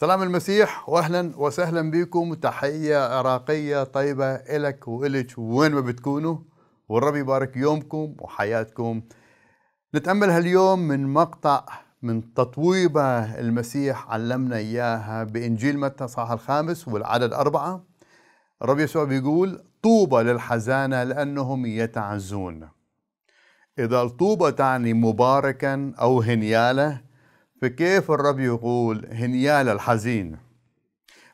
سلام المسيح واهلا وسهلا بكم تحيه عراقيه طيبه الك والك وين ما بتكونوا والرب يبارك يومكم وحياتكم نتامل هاليوم من مقطع من تطويبه المسيح علمنا اياها بانجيل متى صح الخامس والعدد اربعه الرب يسوع بيقول طوبى للحزانه لانهم يتعزون اذا الطوبه تعني مباركا او هنياله فكيف الرب يقول هنيال الحزين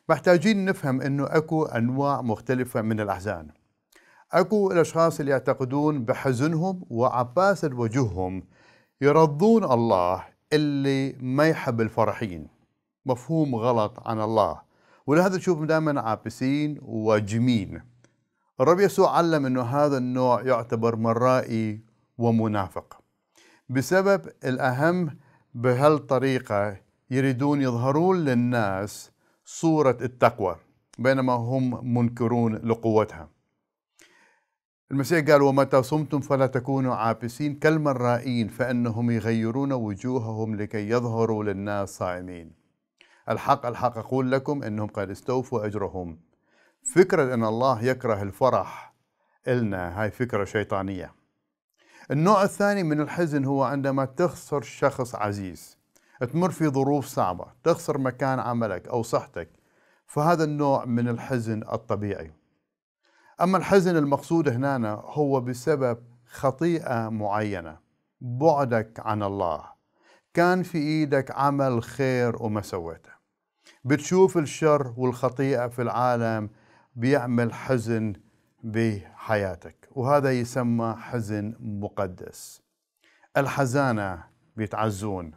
محتاجين نفهم انه اكو انواع مختلفه من الاحزان اكو الاشخاص اللي يعتقدون بحزنهم وعباسه وجوههم يرضون الله اللي ما يحب الفرحين مفهوم غلط عن الله ولهذا تشوفهم دائما عابسين وجمين الرب يسوع علم انه هذا النوع يعتبر مرائي ومنافق بسبب الاهم بهالطريقة يريدون يظهرون للناس صورة التقوى بينما هم منكرون لقوتها المسيح قال ومتى صمتم فلا تكونوا عابسين كالمرائين فإنهم يغيرون وجوههم لكي يظهروا للناس صائمين الحق الحق أقول لكم أنهم قد استوفوا أجرهم فكرة أن الله يكره الفرح إلنا هاي فكرة شيطانية النوع الثاني من الحزن هو عندما تخسر شخص عزيز تمر في ظروف صعبة تخسر مكان عملك أو صحتك فهذا النوع من الحزن الطبيعي أما الحزن المقصود هنا هو بسبب خطيئة معينة بعدك عن الله كان في إيدك عمل خير وما سويته بتشوف الشر والخطيئة في العالم بيعمل حزن بحياتك وهذا يسمى حزن مقدس الحزانة بيتعزون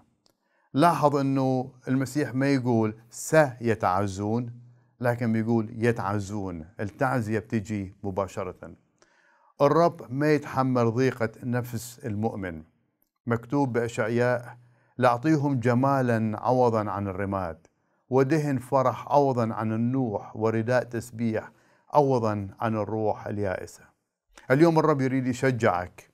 لاحظ أنه المسيح ما يقول سيتعزون لكن بيقول يتعزون التعزية بتجي مباشرة الرب ما يتحمل ضيقة نفس المؤمن مكتوب بأشعياء لأعطيهم جمالا عوضا عن الرماد ودهن فرح عوضا عن النوح ورداء تسبيح عوضا عن الروح اليائسة اليوم الرب يريد يشجعك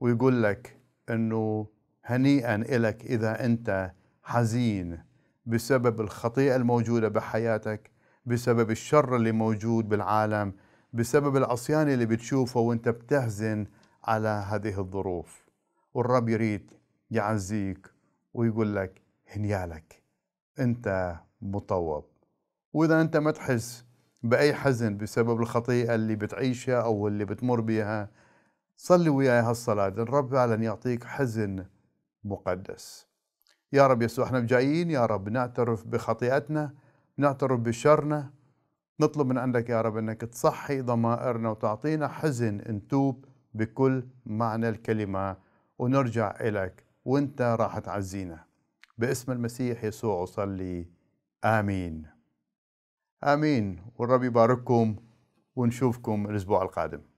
ويقول لك أنه هنيئا لك إذا أنت حزين بسبب الخطيئة الموجودة بحياتك بسبب الشر اللي موجود بالعالم بسبب العصيان اللي بتشوفه وانت بتهزن على هذه الظروف والرب يريد يعزيك ويقول لك هنيالك انت مطوب واذا انت ما تحس باي حزن بسبب الخطيئه اللي بتعيشها او اللي بتمر بها صلي وياي هالصلاه الرب فعلا يعطيك حزن مقدس يا رب يسوع احنا جايين يا رب نعترف بخطيئتنا نعترف بشرنا نطلب من عندك يا رب انك تصحي ضمائرنا وتعطينا حزن نتوب بكل معنى الكلمه ونرجع الك وانت راح تعزينا باسم المسيح يسوع اصلي امين امين والرب يبارككم ونشوفكم الاسبوع القادم